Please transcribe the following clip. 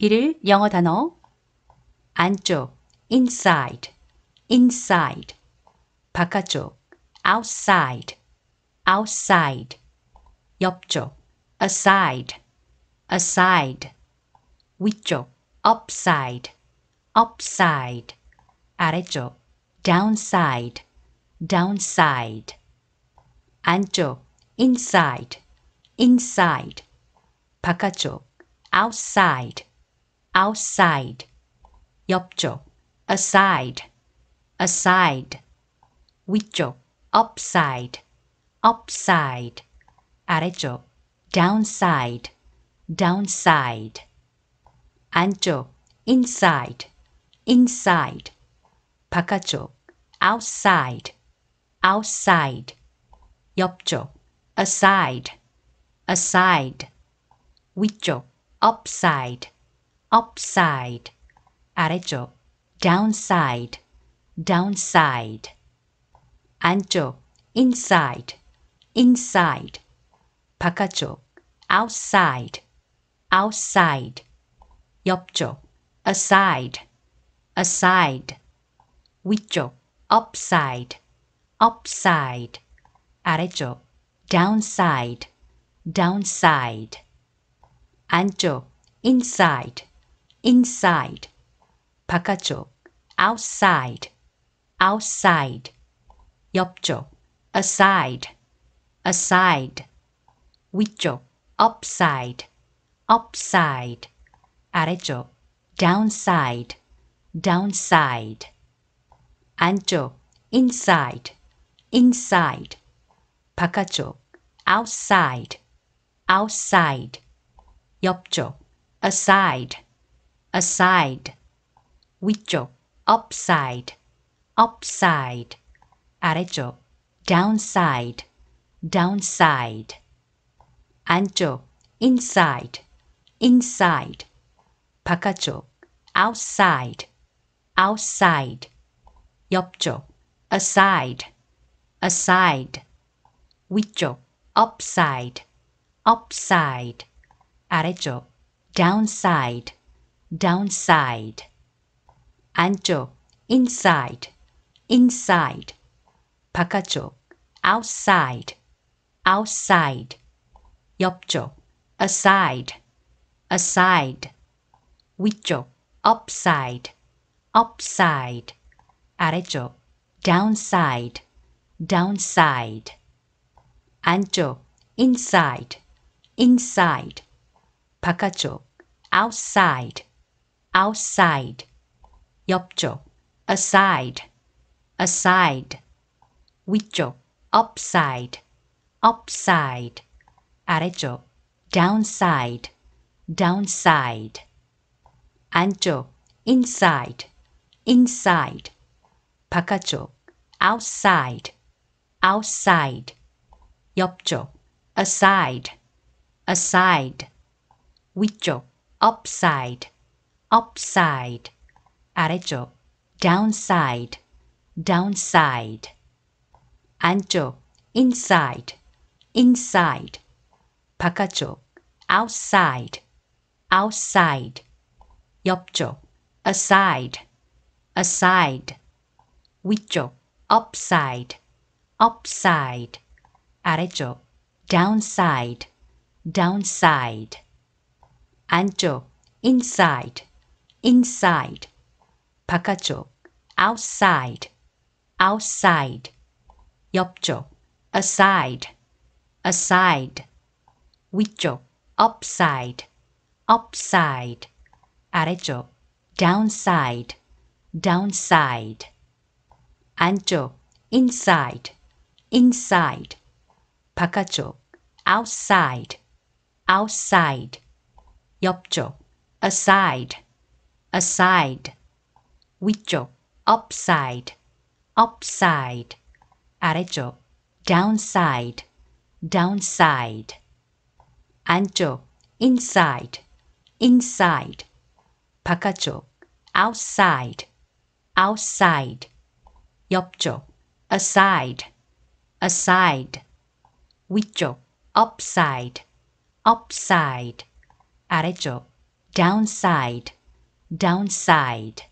1일 영어 단어 안쪽 inside, inside 바깥쪽 outside, outside 옆쪽 aside, aside 위쪽 upside, upside 아래쪽 downside, downside 안쪽 inside, inside 바깥쪽 outside outside 옆쪽 aside aside 위쪽 upside upside 아래쪽 downside downside 안쪽 inside inside 바깥쪽 outside outside 옆쪽 aside aside 위쪽 upside upside 아래쪽 downside downside 안쪽 inside inside 바깥쪽 outside outside 옆쪽 aside aside 위쪽 upside upside 아래쪽 downside downside 안쪽 inside inside, 바깥쪽, outside, outside, 옆쪽, aside, aside, 위쪽, upside, upside, 아래쪽, downside, downside, 안쪽, inside, inside, 바깥쪽, outside, outside, 옆쪽, aside, aside 위쪽 upside upside 아래쪽 downside downside 안쪽 inside inside 바깥쪽 outside outside 옆쪽 aside aside 위쪽 upside upside 아래쪽 downside downside. 안쪽, inside, inside. 바깥쪽, outside, outside. 옆쪽, aside, aside. 위쪽, upside, upside. 아래쪽, downside, downside. 안쪽, inside, inside. 바깥쪽, outside, outside 옆쪽 aside aside 위쪽 upside upside 아래쪽 downside downside 안쪽 inside inside 바깥쪽 outside outside 옆쪽 aside aside 위쪽 upside upside 아래쪽 downside downside 안쪽 inside inside 바깥쪽 outside outside 옆쪽 aside aside 위쪽 upside upside 아래쪽 downside downside 안쪽 inside inside, 바깥쪽, outside, outside, 옆쪽, aside, aside, 위쪽, upside, upside, 아래쪽, downside, downside, 안쪽, inside, inside, 바깥쪽, outside, outside, 옆쪽, aside, aside 위쪽 upside upside 아래쪽 downside downside 안쪽 inside inside 바깥쪽 outside outside 옆쪽 aside aside 위쪽 upside upside 아래쪽 downside downside